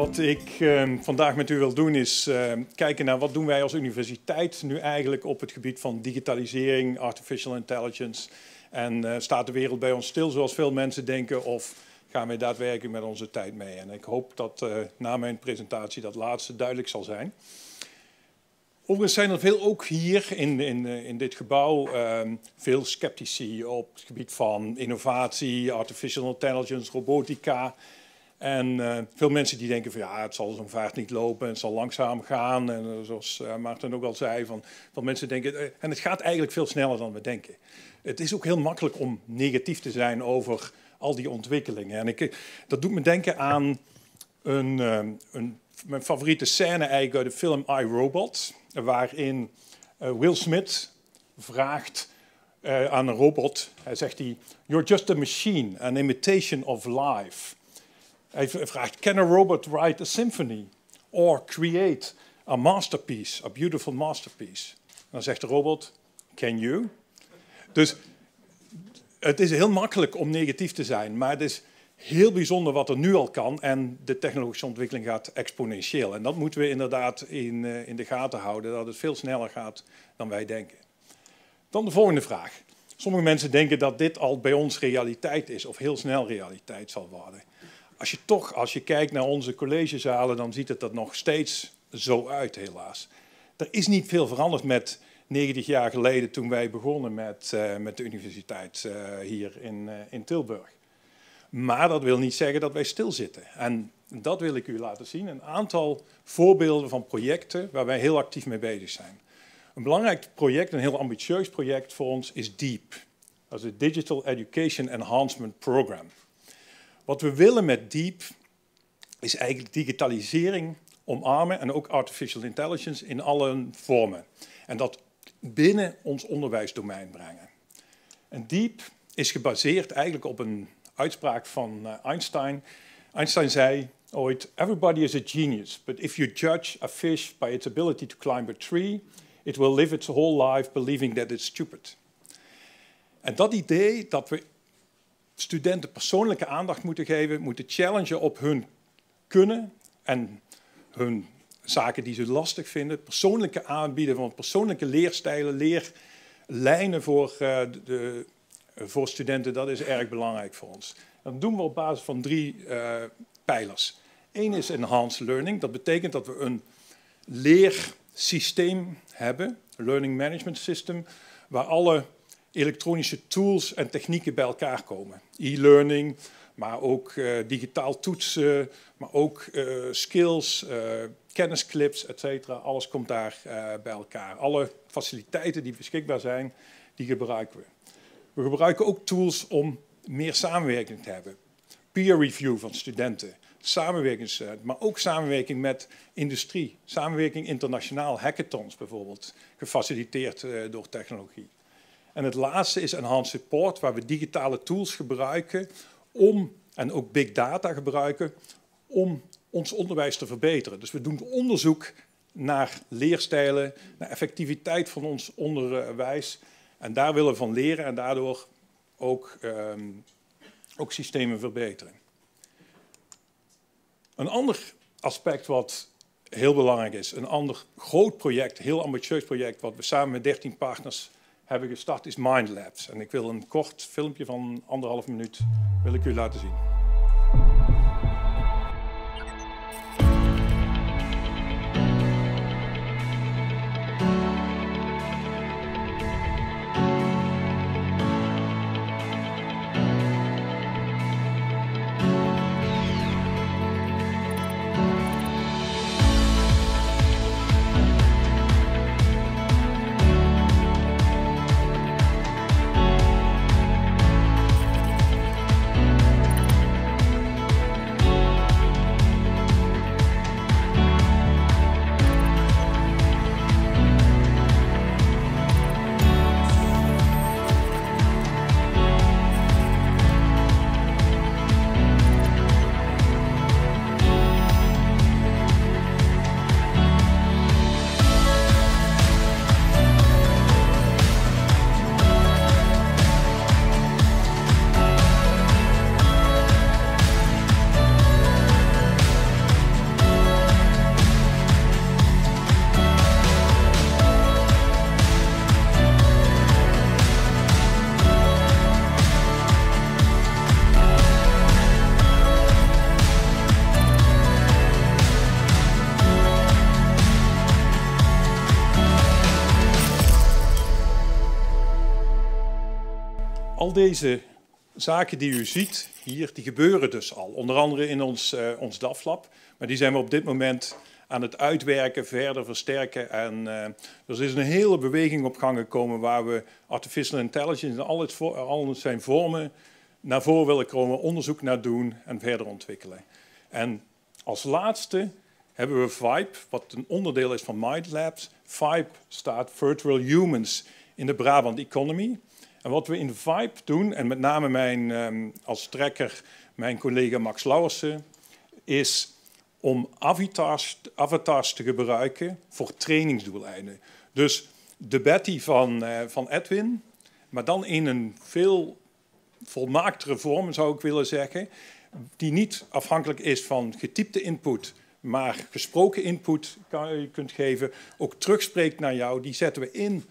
Wat ik ehm, vandaag met u wil doen is ehm, kijken naar wat doen wij als universiteit nu eigenlijk op het gebied van digitalisering, artificial intelligence. En eh, staat de wereld bij ons stil zoals veel mensen denken of gaan wij daadwerkelijk met onze tijd mee? En ik hoop dat eh, na mijn presentatie dat laatste duidelijk zal zijn. Overigens zijn er veel, ook hier in, in, eh, in dit gebouw, ehm, veel sceptici op het gebied van innovatie, artificial intelligence, robotica. En eh, veel mensen die denken van ja, het zal zo'n vaart niet lopen, het zal langzaam gaan. En eh, zoals uh, Maarten ook al zei, van, van mensen denken, en het gaat eigenlijk veel sneller dan we denken. Het is ook heel makkelijk om negatief te zijn over al die ontwikkelingen. En ik, dat doet me denken aan een, een, mijn favoriete scène eigenlijk uit de film I, Robot. Waarin Will Smith vraagt aan een robot, hij zegt die you're just a machine, an imitation of life. Hij vraagt, can a robot write a symphony? Or create a masterpiece, a beautiful masterpiece? dan zegt de robot, can you? Dus het is heel makkelijk om negatief te zijn, maar het is heel bijzonder wat er nu al kan. En de technologische ontwikkeling gaat exponentieel. En dat moeten we inderdaad in, eh, in de gaten houden, dat het veel sneller gaat dan wij denken. Dan de volgende vraag. Sommige mensen denken dat dit al bij ons realiteit is, of heel snel realiteit zal worden als je toch, als je kijkt naar onze collegezalen, dan ziet het er nog steeds zo uit, helaas. Er is niet veel veranderd met 90 jaar geleden toen wij begonnen met, eh, met de universiteit eh, hier in, eh, in Tilburg. Maar dat wil niet zeggen dat wij stilzitten. En dat wil ik u laten zien. Een aantal voorbeelden van projecten waar wij heel actief mee bezig zijn. Een belangrijk project, een heel ambitieus project voor ons, is DEEP. Dat is het Digital Education Enhancement Program. Wat we willen met Deep is eigenlijk digitalisering omarmen en ook artificial intelligence in alle vormen. En dat binnen ons onderwijsdomein brengen. En Deep is gebaseerd eigenlijk op een uitspraak van eh, Einstein. Einstein zei ooit: Everybody is a genius, but if you judge a fish by its ability to climb a tree, it will live its whole life believing that it's stupid. En dat idee dat we studenten persoonlijke aandacht moeten geven, moeten challengen op hun kunnen en hun zaken die ze lastig vinden, persoonlijke aanbieden van persoonlijke leerstijlen, leerlijnen voor, eh, de, voor studenten, dat is erg belangrijk voor ons. Dat doen we op basis van drie eh, pijlers. Eén is enhanced learning, dat betekent dat we een leersysteem hebben, learning management system, waar alle elektronische tools en technieken bij elkaar komen. E-learning, maar ook eh, digitaal toetsen, maar ook eh, skills, uh, kennisclips, cetera. Alles komt daar bij elkaar. Alle faciliteiten die beschikbaar zijn, die gebruiken we. We gebruiken ook tools om meer samenwerking te hebben. Peer review van studenten, samenwerking, maar ook samenwerking met industrie, samenwerking internationaal, hackathons bijvoorbeeld, gefaciliteerd door technologie. En het laatste is enhanced support, waar we digitale tools gebruiken om, en ook big data gebruiken, om ons onderwijs te verbeteren. Dus we doen onderzoek naar leerstijlen, naar effectiviteit van ons onderwijs. En daar willen we van leren en daardoor ook, ehm, ook systemen verbeteren. Een ander aspect wat heel belangrijk is, een ander groot project, heel ambitieus project, wat we samen met 13 partners hebben gestart is Labs En ik wil een kort filmpje van anderhalf minuut wil ik u laten zien. al deze zaken die u ziet hier, die gebeuren dus al. Onder andere in ons, eh, ons DAF-lab. Maar die zijn we op dit moment aan het uitwerken, verder versterken. En dus er is een hele beweging op gang gekomen waar we artificial intelligence in al, zijn vormen naar voren willen komen, onderzoek naar doen en verder ontwikkelen. En als laatste hebben we VIPE, wat een onderdeel is van Mind Labs. VIPE staat Virtual Humans in de Brabant Economy. En wat we in Vibe doen, en met name mijn, ehm, als trekker mijn collega Max Lauwersen, is om avatars, te gebruiken voor trainingsdoeleinden. Dus de Betty van, eh, van Edwin, maar dan in een veel volmaaktere vorm, zou ik willen zeggen, die niet afhankelijk is van getypte input, maar gesproken input kan, je eh, kunt geven, ook terugspreekt naar jou, die zetten we in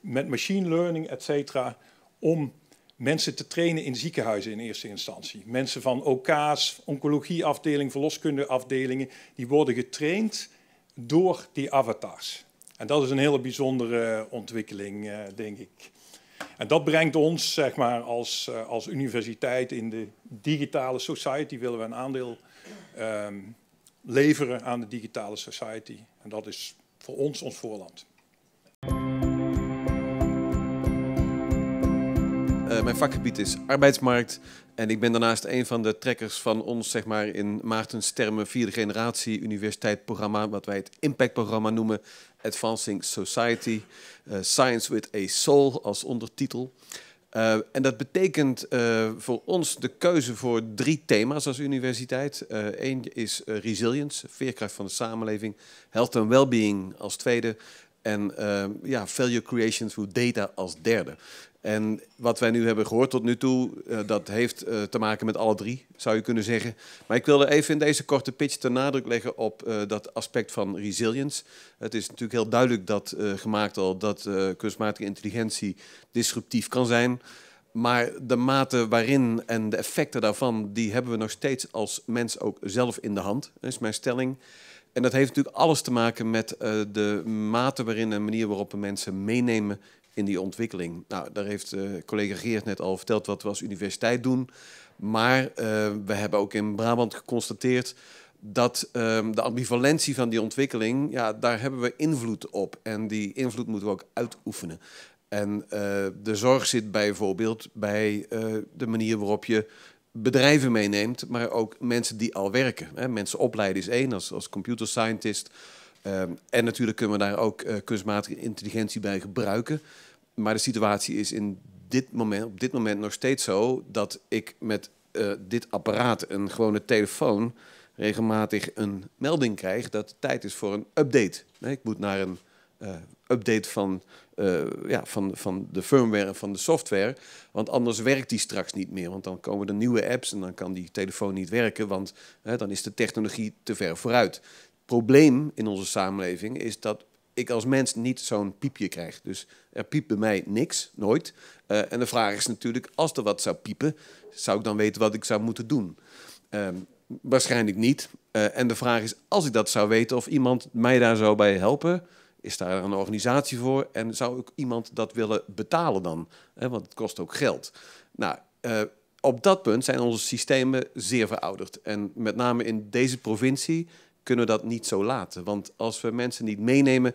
met machine learning, et cetera, om mensen te trainen in ziekenhuizen in eerste instantie. Mensen van OK's, oncologieafdeling, verloskundeafdelingen, die worden getraind door die avatars. En dat is een hele bijzondere ontwikkeling, eh, denk ik. En dat brengt ons, zeg maar, als, eh, als universiteit in de digitale society, willen we een aandeel ehm, leveren aan de digitale society. En dat is voor ons ons voorland. mijn vakgebied is arbeidsmarkt. En ik ben daarnaast een van de trekkers van ons, zeg maar, in Maartens termen, vierde generatie universiteit programma, wat wij het impactprogramma noemen, Advancing Society, eh, Science with a Soul als ondertitel. Eh, en dat betekent eh, voor ons de keuze voor drie thema's als universiteit. Eén is resilience, veerkracht van de samenleving, health and well-being als tweede en uh, ja, value creation through data als derde. En wat wij nu hebben gehoord tot nu toe, eh, dat heeft eh, te maken met alle drie, zou je kunnen zeggen. Maar ik wilde even in deze korte pitch de nadruk leggen op eh, dat aspect van resilience. Het is natuurlijk heel duidelijk dat, gemaakt al dat kunstmatige intelligentie disruptief kan zijn. Maar de mate waarin en de effecten daarvan, die hebben we nog steeds als mens ook zelf in de hand. Dat is mijn stelling. En dat heeft natuurlijk alles te maken met de mate waarin en manier waarop we mensen meenemen in die ontwikkeling. Nou, daar heeft eh, collega Geert net al verteld wat we als universiteit doen. Maar eh, we hebben ook in Brabant geconstateerd dat ehm, de ambivalentie van die ontwikkeling, ja, daar hebben we invloed op. En die invloed moeten we ook uitoefenen. En eh, de zorg zit bijvoorbeeld bij de manier waarop je bedrijven meeneemt, maar ook mensen die al werken. Hè. Mensen opleiden is één, als, als computer scientist Ehm, en natuurlijk kunnen we daar ook eh, kunstmatige intelligentie bij gebruiken. Maar de situatie is in dit moment, op dit moment nog steeds zo dat ik met eh, dit apparaat, een gewone telefoon, regelmatig een melding krijg dat het tijd is voor een update. Nee, ik moet naar een eh, update van, ja, van, van de firmware en van de software. Want anders werkt die straks niet meer. Want dan komen er nieuwe apps en dan kan die telefoon niet werken, want dan is de technologie te ver vooruit probleem in onze samenleving is dat ik als mens niet zo'n piepje krijg. Dus er piept bij mij niks, nooit. Eh, en de vraag is natuurlijk, als er wat zou piepen, zou ik dan weten wat ik zou moeten doen? Ehm, waarschijnlijk niet. Eh, en de vraag is, als ik dat zou weten, of iemand mij daar zou bij helpen, is daar een organisatie voor? En zou ik iemand dat willen betalen dan? Eh, want het kost ook geld. Nou, op dat punt zijn onze systemen zeer verouderd. En met name in deze provincie kunnen we dat niet zo laten. Want als we mensen niet meenemen,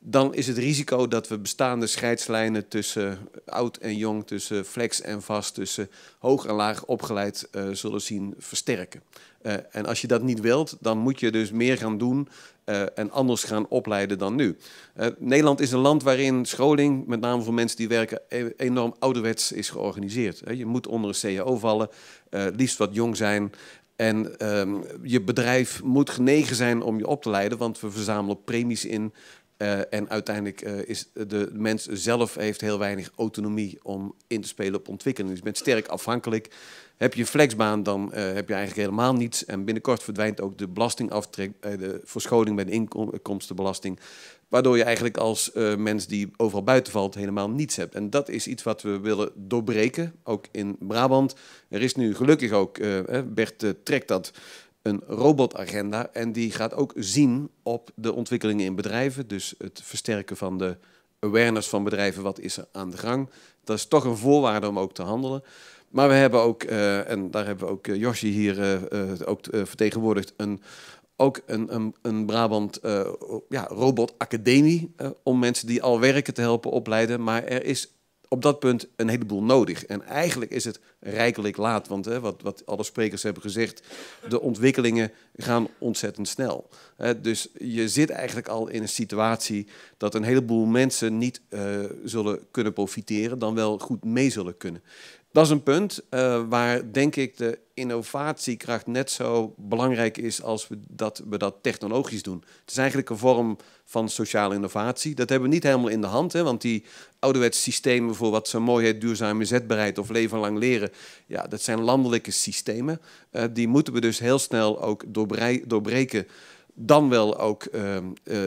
dan is het risico dat we bestaande scheidslijnen tussen oud en jong, tussen flex en vast, tussen hoog en laag opgeleid eh, zullen zien versterken. Eh, en als je dat niet wilt, dan moet je dus meer gaan doen eh, en anders gaan opleiden dan nu. Nederland is een land waarin scholing, met name voor mensen die werken, e-, enorm ouderwets is georganiseerd. Je moet onder een CAO vallen, liefst wat jong zijn. En ehm, je bedrijf moet genegen zijn om je op te leiden, want we verzamelen premies in. Eh, en uiteindelijk uh, is de mens zelf heeft heel weinig autonomie om in te spelen op ontwikkeling. Dus je bent sterk afhankelijk heb je flexbaan, dan eh, heb je eigenlijk helemaal niets. En binnenkort verdwijnt ook de belastingaftrek, eh, de verschoning bij de inkomstenbelasting. Waardoor je eigenlijk als eh, mens die overal buiten valt helemaal niets hebt. En dat is iets wat we willen doorbreken, ook in Brabant. Er is nu gelukkig ook, uh, Bert trekt dat, een robotagenda. En die gaat ook zien op de ontwikkelingen in bedrijven. Dus het versterken van de awareness van bedrijven, wat is er aan de gang. Dat is toch een voorwaarde om ook te handelen. Maar we hebben ook, eh, en daar hebben we ook eh, Josje hier eh, ook vertegenwoordigd, een, ook een, een, Brabant ja, Robot Academie om mensen die al werken te helpen opleiden. Maar er is op dat punt een heleboel nodig. En eigenlijk is het rijkelijk laat, want hè, wat, wat alle sprekers hebben gezegd, de ontwikkelingen gaan ontzettend snel. Hè, dus je zit eigenlijk al in een situatie dat een heleboel mensen niet zullen kunnen profiteren, dan wel goed mee zullen kunnen dat is een punt eh, waar denk ik de innovatiekracht net zo belangrijk is als we dat, we dat technologisch doen. Het is eigenlijk een vorm van sociale innovatie. Dat hebben we niet helemaal in de hand, hè, want die ouderwetse systemen voor wat zo mooi heet duurzame zetbaarheid of leven lang leren, ja, dat zijn landelijke systemen. Eh, die moeten we dus heel snel ook doorbreken dan wel ook eh,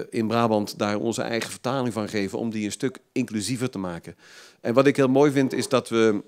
in Brabant daar onze eigen vertaling van geven om die een stuk inclusiever te maken. En wat ik heel mooi vind is dat we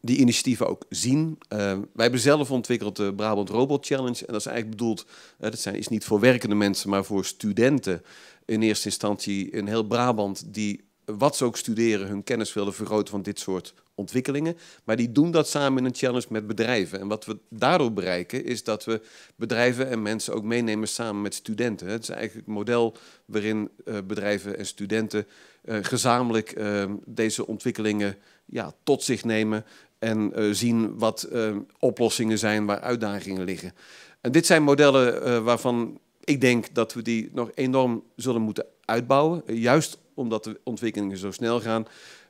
die initiatieven ook zien. Eh, wij hebben zelf ontwikkeld de Brabant Robot Challenge. En dat is eigenlijk bedoeld, eh, dat zijn, is niet voor werkende mensen, maar voor studenten. In eerste instantie in heel Brabant, die wat ze ook studeren, hun kennis wilden vergroten van dit soort ontwikkelingen. Maar die doen dat samen in een challenge met bedrijven. En wat we daardoor bereiken, is dat we bedrijven en mensen ook meenemen samen met studenten. Het is eigenlijk het model waarin eh, bedrijven en studenten gezamenlijk ehm, deze ontwikkelingen ja, tot zich nemen en eh, zien wat eh, oplossingen zijn waar uitdagingen liggen. En dit zijn modellen eh, waarvan ik denk dat we die nog enorm zullen moeten uitbouwen. juist omdat de ontwikkelingen zo snel gaan.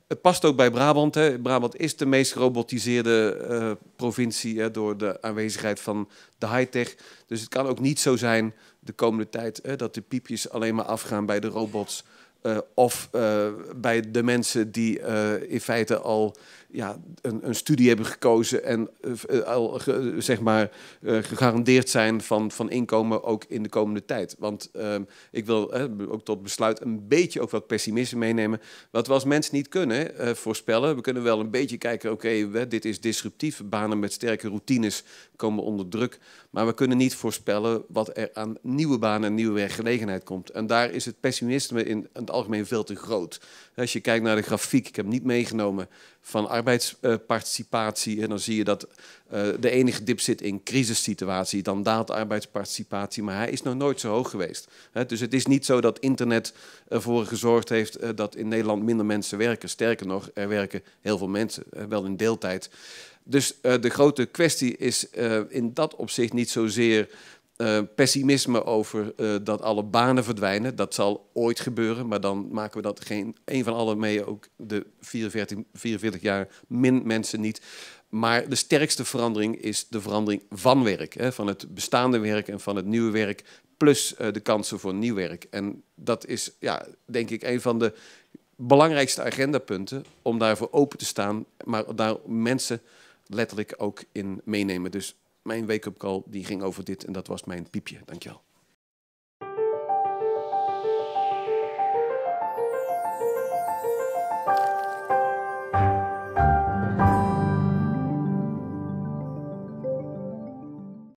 Het past ook bij Brabant. Hè. Brabant is de meest gerobotiseerde provincie hè, door de aanwezigheid van de high-tech. Dus het kan ook niet zo zijn de komende tijd hè, dat de piepjes alleen maar afgaan bij de robots. Eh, of eh, bij de mensen die eh, in feite al ja, een, een studie hebben gekozen en al zeg maar gegarandeerd zijn van, van inkomen ook in de komende tijd. Want ehm, ik wil ook tot besluit een beetje ook wat pessimisme meenemen. Wat we als mensen niet kunnen voorspellen, we kunnen wel een beetje kijken, oké, dit is disruptief, banen met sterke routines komen onder druk, maar we kunnen niet voorspellen wat er aan nieuwe banen en nieuwe werkgelegenheid komt. En daar is het pessimisme in algemeen veel te groot. Als je kijkt naar de grafiek, ik heb niet meegenomen van arbeidsparticipatie, en dan zie je dat eh, de enige dip zit in crisissituatie, dan daalt arbeidsparticipatie, maar hij is nog nooit zo hoog geweest. Dus het is niet zo dat internet ervoor gezorgd heeft eh, dat in Nederland minder mensen werken. Sterker nog, er werken heel veel mensen, eh, wel in deeltijd. Dus de grote kwestie is in dat opzicht niet zozeer eh, pessimisme over eh, dat alle banen verdwijnen. Dat zal ooit gebeuren, maar dan maken we dat geen een van alle mee, ook de 44, 44 jaar min mensen niet. Maar de sterkste verandering is de verandering van werk. Hè, van het bestaande werk en van het nieuwe werk, plus eh, de kansen voor nieuw werk. En dat is, ja, denk ik, een van de belangrijkste agendapunten om daarvoor open te staan, maar daar mensen letterlijk ook in meenemen. Dus mijn wake-up call die ging over dit en dat was mijn piepje. Dankjewel.